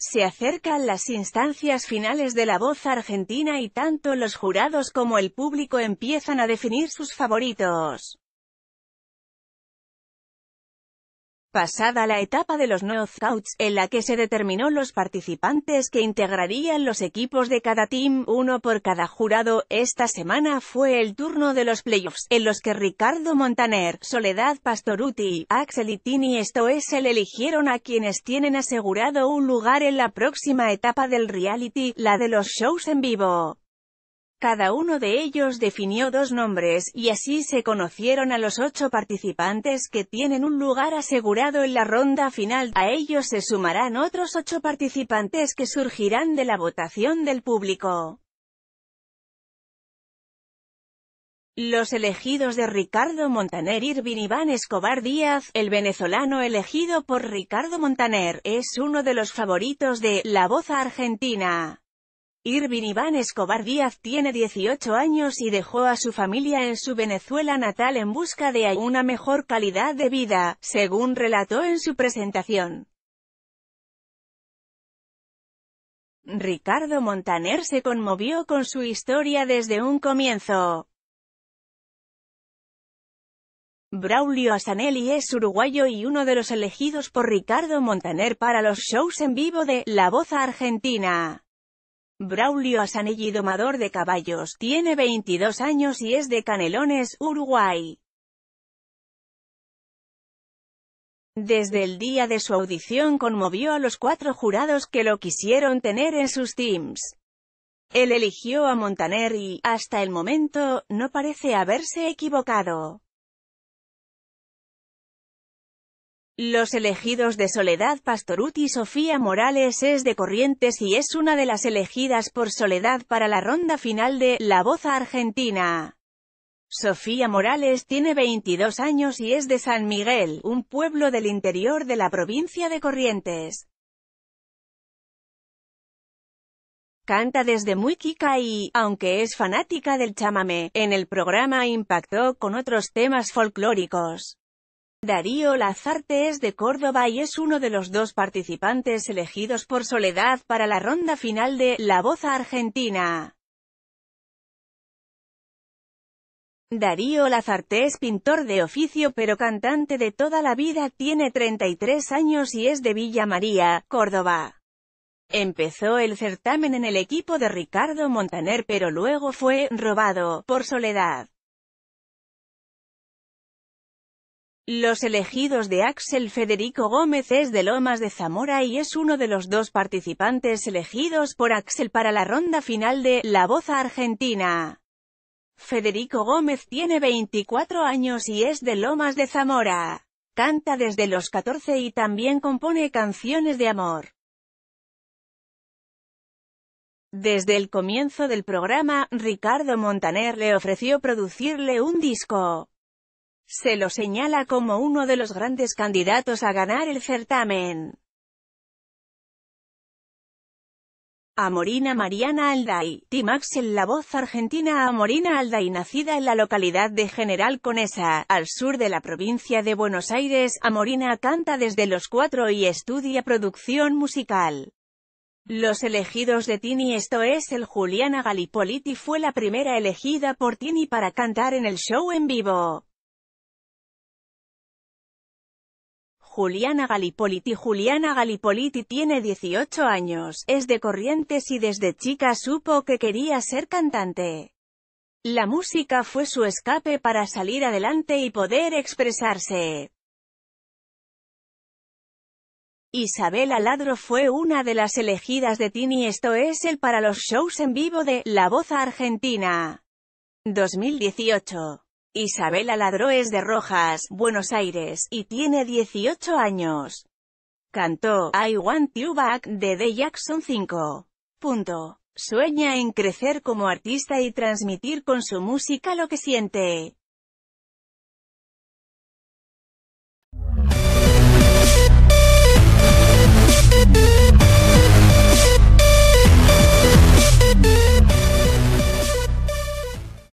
Se acercan las instancias finales de La Voz Argentina y tanto los jurados como el público empiezan a definir sus favoritos. Pasada la etapa de los Scouts, en la que se determinó los participantes que integrarían los equipos de cada team, uno por cada jurado, esta semana fue el turno de los playoffs, en los que Ricardo Montaner, Soledad Pastoruti, Axel Itini es el eligieron a quienes tienen asegurado un lugar en la próxima etapa del reality, la de los shows en vivo. Cada uno de ellos definió dos nombres, y así se conocieron a los ocho participantes que tienen un lugar asegurado en la ronda final. A ellos se sumarán otros ocho participantes que surgirán de la votación del público. Los elegidos de Ricardo Montaner Irvin Iván Escobar Díaz, el venezolano elegido por Ricardo Montaner, es uno de los favoritos de La Voz Argentina. Irvin Iván Escobar Díaz tiene 18 años y dejó a su familia en su Venezuela natal en busca de una mejor calidad de vida, según relató en su presentación. Ricardo Montaner se conmovió con su historia desde un comienzo. Braulio Asanelli es uruguayo y uno de los elegidos por Ricardo Montaner para los shows en vivo de La Voz Argentina. Braulio Asanelli domador de caballos, tiene 22 años y es de Canelones, Uruguay. Desde el día de su audición conmovió a los cuatro jurados que lo quisieron tener en sus teams. Él eligió a Montaner y, hasta el momento, no parece haberse equivocado. Los elegidos de Soledad Pastoruti Sofía Morales es de Corrientes y es una de las elegidas por Soledad para la ronda final de La Voz Argentina. Sofía Morales tiene 22 años y es de San Miguel, un pueblo del interior de la provincia de Corrientes. Canta desde muy kika y, aunque es fanática del chamamé, en el programa impactó con otros temas folclóricos. Darío Lazarte es de Córdoba y es uno de los dos participantes elegidos por Soledad para la ronda final de La Voz Argentina. Darío Lazarte es pintor de oficio pero cantante de toda la vida, tiene 33 años y es de Villa María, Córdoba. Empezó el certamen en el equipo de Ricardo Montaner pero luego fue «robado» por Soledad. Los elegidos de Axel Federico Gómez es de Lomas de Zamora y es uno de los dos participantes elegidos por Axel para la ronda final de La Voz Argentina. Federico Gómez tiene 24 años y es de Lomas de Zamora. Canta desde los 14 y también compone canciones de amor. Desde el comienzo del programa, Ricardo Montaner le ofreció producirle un disco. Se lo señala como uno de los grandes candidatos a ganar el certamen. Amorina Mariana Alday, en La voz argentina Amorina Alday nacida en la localidad de General Conesa, al sur de la provincia de Buenos Aires, Amorina canta desde los cuatro y estudia producción musical. Los elegidos de Tini esto es el Juliana Galipoliti fue la primera elegida por Tini para cantar en el show en vivo. Juliana Galipoliti Juliana Galipoliti tiene 18 años, es de Corrientes y desde chica supo que quería ser cantante. La música fue su escape para salir adelante y poder expresarse. Isabela Ladro fue una de las elegidas de Tini esto es el para los shows en vivo de La Voz Argentina 2018. Isabela es de Rojas, Buenos Aires, y tiene 18 años. Cantó I Want You Back de The Jackson 5. Sueña en crecer como artista y transmitir con su música lo que siente.